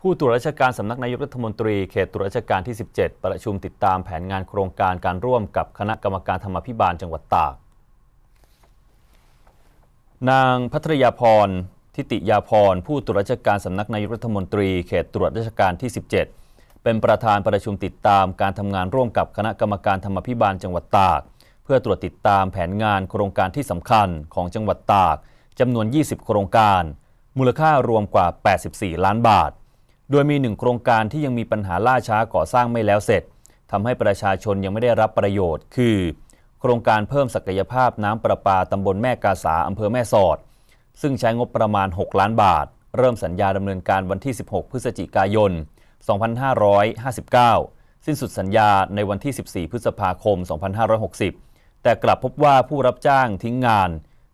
ผู้ตรวจราชการสำนักนายกรัฐมนตรีเขตตรวจราชการที่ 17 ประชุมติดตามแผนงานโครงการการร่วมกับคณะกรรมการธรรมพิบาลจังหวัดตาก นางพัทรยาพรทิติยาพรผู้ตรวจราชการสำนักนายกรัฐมนตรี เขตตรวจราชการที่ 17 เป็นประธานประชุมติดตามการทำงานร่วมกับคณะกรรมการธรรมพิบาลจังหวัดตาก เพื่อตรวจติดตามแผนงานโครงการที่สำคัญของจังหวัดตากจำนวน 20 โครงการ มูลค่ารวมกว่า 84 ล้านบาทโดยมีหนึ่งโครงการที่ยังมีปัญหาล่าช้าก่อสร้างไม่แล้วเสร็จ ทำให้ประชาชนยังไม่ได้รับประโยชน์ คือ โครงการเพิ่มศักยภาพน้ำประปาตำบลแม่กาสาอำเภอแม่สอด ซึ่งใช้งบประมาณ 6 ล้านบาท เริ่มสัญญาดำเนินการวันที่ 16 พฤศจิกายน 2559 สิ้นสุดสัญญาในวันที่ 14 พฤษภาคม 2560 แต่กลับพบว่าผู้รับจ้างทิ้งงาน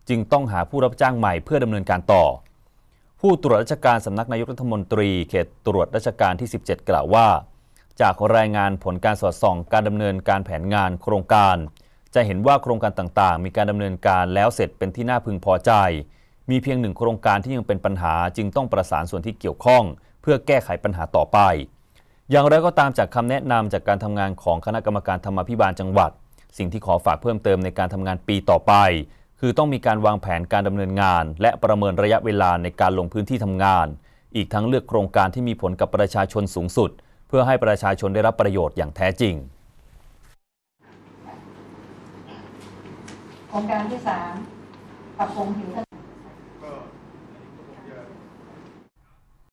จึงต้องหาผู้รับจ้างใหม่ เพื่อดำเนินการต่อผู้ตรวจราชการสำนักนายกรัฐมนตรีเขตตรวจราชการที่ 17 กล่าวว่า จากรายงานผลการสอดส่องการดำเนินการแผนงานโครงการ จะเห็นว่าโครงการต่างๆ มีการดำเนินการแล้วเสร็จเป็นที่น่าพึงพอใจ มีเพียงหนึ่งโครงการที่ยังเป็นปัญหาจึงต้องประสานส่วนที่เกี่ยวข้อง เพื่อแก้ไขปัญหาต่อไป อย่างไรก็ตามจากคำแนะนำจากการทำงานของคณะกรรมการธรรมาภิบาลจังหวัด สิ่งที่ขอฝากเพิ่มเติมในการทำงานปีต่อไปคือต้องมีการวางแผนการดำเนินงาน และประเมินระยะเวลาในการลงพื้นที่ทำงาน อีกทั้งเลือกโครงการที่มีผลกับประชาชนสูงสุด เพื่อให้ประชาชนได้รับประโยชน์อย่างแท้จริง โครงการที่ 3 ปรับปรุงผิวถนน